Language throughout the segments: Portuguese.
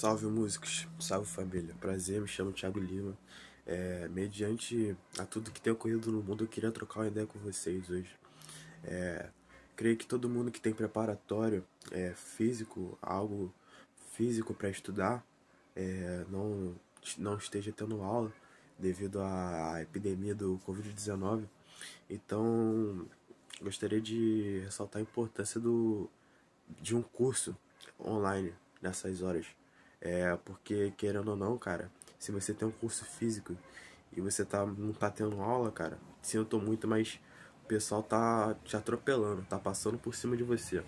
Salve músicos, salve família. Prazer, me chamo Thiago Lima. É, mediante a tudo que tem ocorrido no mundo, eu queria trocar uma ideia com vocês hoje. É, creio que todo mundo que tem preparatório é, físico, algo físico para estudar, é, não, não esteja tendo aula devido à epidemia do Covid-19. Então, gostaria de ressaltar a importância do, de um curso online nessas horas. É, porque, querendo ou não, cara, se você tem um curso físico e você tá, não tá tendo aula, cara, sinto muito, mas o pessoal tá te atropelando, tá passando por cima de você.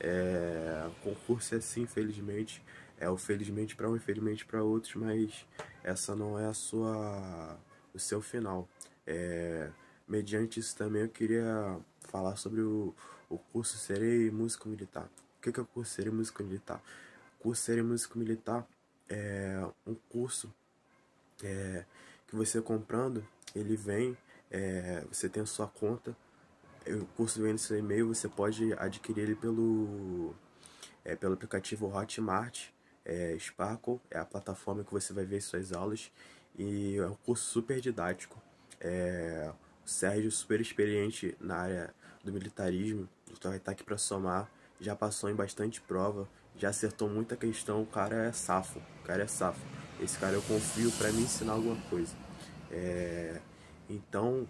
É, concurso é assim, infelizmente. É o felizmente para um, infelizmente para outros, mas essa não é a sua o seu final. É, mediante isso também eu queria falar sobre o, o curso Serei Músico Militar. O que, que é o curso Serei Músico Militar? curso em Música Militar é um curso é, que você comprando, ele vem, é, você tem a sua conta, o curso vem no seu e-mail, você pode adquirir ele pelo, é, pelo aplicativo Hotmart, é, Sparkle, é a plataforma que você vai ver suas aulas, e é um curso super didático. É, o Sérgio, super experiente na área do militarismo, então vai estar aqui para somar, já passou em bastante prova, já acertou muita questão. O cara é safo. O cara é safo. Esse cara eu confio para me ensinar alguma coisa. É... Então,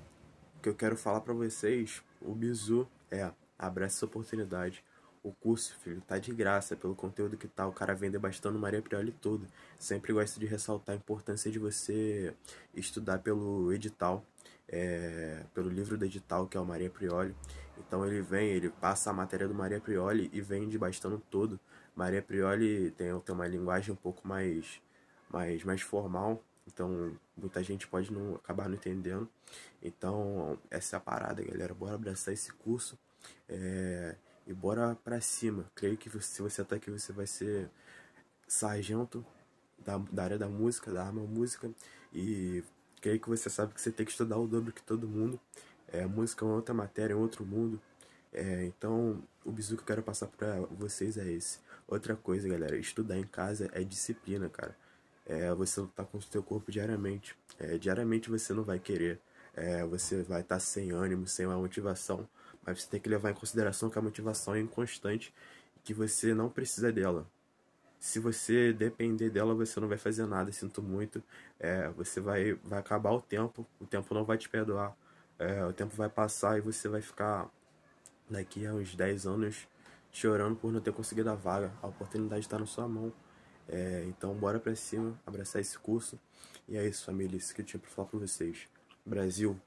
o que eu quero falar para vocês, o Bizu é abraça essa oportunidade. O curso, filho, tá de graça, pelo conteúdo que tá, o cara bastante debastando Maria Prioli todo. Sempre gosto de ressaltar a importância de você estudar pelo edital, é, pelo livro do edital, que é o Maria Prioli. Então ele vem, ele passa a matéria do Maria Prioli e vende bastante todo. Maria Prioli tem, tem uma linguagem um pouco mais, mais, mais formal, então muita gente pode não acabar não entendendo. Então essa é a parada, galera. Bora abraçar esse curso. É, e bora pra cima. Creio que se você tá aqui, você vai ser sargento da, da área da música, da arma música, e creio que você sabe que você tem que estudar o dobro que todo mundo. É, música é outra matéria, é outro mundo. É, então, o bizu que eu quero passar pra vocês é esse. Outra coisa, galera, estudar em casa é disciplina, cara. É, você lutar com o seu corpo diariamente. É, diariamente você não vai querer é, você vai estar tá sem ânimo, sem uma motivação. Mas você tem que levar em consideração que a motivação é inconstante e que você não precisa dela. Se você depender dela, você não vai fazer nada, sinto muito. É, você vai, vai acabar o tempo, o tempo não vai te perdoar. É, o tempo vai passar e você vai ficar daqui a uns 10 anos chorando por não ter conseguido a vaga. A oportunidade está na sua mão. É, então, bora pra cima, abraçar esse curso. E é isso, família, isso que eu tinha pra falar pra vocês. Brasil.